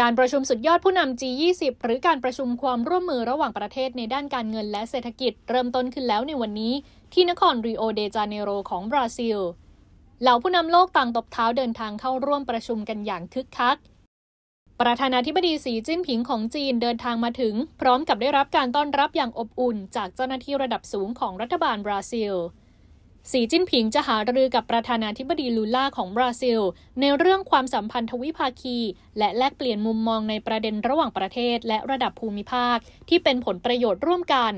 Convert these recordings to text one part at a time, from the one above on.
การประชุมสุดยอดผู้นำ G20 หรือการประชุมความร่วมมือระหว่างประเทศในด้านการเงินและเศรษฐกิจเริ่มต้นขึ้นแล้วในวันนี้ ที่นครริโอเดจาเนโรของบราซิล เหล่าผู้นำโลกต่างตบเท้าเดินทางเข้าร่วมประชุมกันอย่างคึกคัก ประธานาธิบดีสีจิ้นผิงของจีนเดินทางมาถึง พร้อมกับได้รับการต้อนรับอย่างอบอุ่นจากเจ้าหน้าที่ระดับสูงของรัฐบาลบราซิลสีจิ้นผิงจะหารือกับประธานาธิบดีลูล่าของบราซิล ในเรื่องความสัมพันธ์ทวิภาคี และแลกเปลี่ยนมุมมองในประเด็นระหว่างประเทศและระดับภูมิภาคที่เป็นผลประโยชน์ร่วมกัน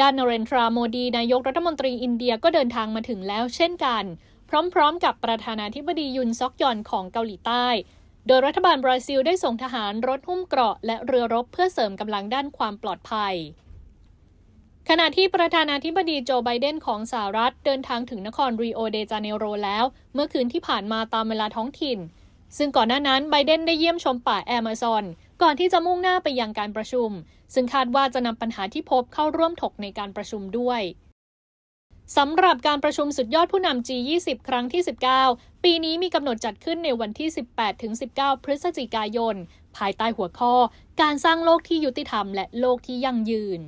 ด้านนเรนทราโมดีนายกรัฐมนตรีอินเดียก็เดินทางมาถึงแล้วเช่นกัน พร้อมๆ กับประธานาธิบดียุนซอกยอนของเกาหลีใต้ โดยรัฐบาลบราซิลได้ส่งทหารรถหุ้มเกราะและเรือรบเพื่อเสริมกำลังด้านความปลอดภัยขณะที่ประธานาธิบดีโจไบเดนของสหรัฐเดินทางถึงนครริโอเดจาเนโรแล้ว เมื่อคืนที่ผ่านมาตามเวลาท้องถิ่น ซึ่งก่อนหน้านั้นไบเดนได้เยี่ยมชมป่าแอมะซอนก่อนที่จะมุ่งหน้าไปยังการประชุม ซึ่งคาดว่าจะนำปัญหาที่พบเข้าร่วมถกในการประชุมด้วยสำหรับการประชุมสุดยอดผู้นำ G20 ครั้งที่ 19 ปีนี้มีกำหนดจัดขึ้นในวันที่ 18-19 พฤศจิกายน ภายใต้หัวข้อ การสร้างโลกที่ยุติธรรมและโลกที่ยั่งยืน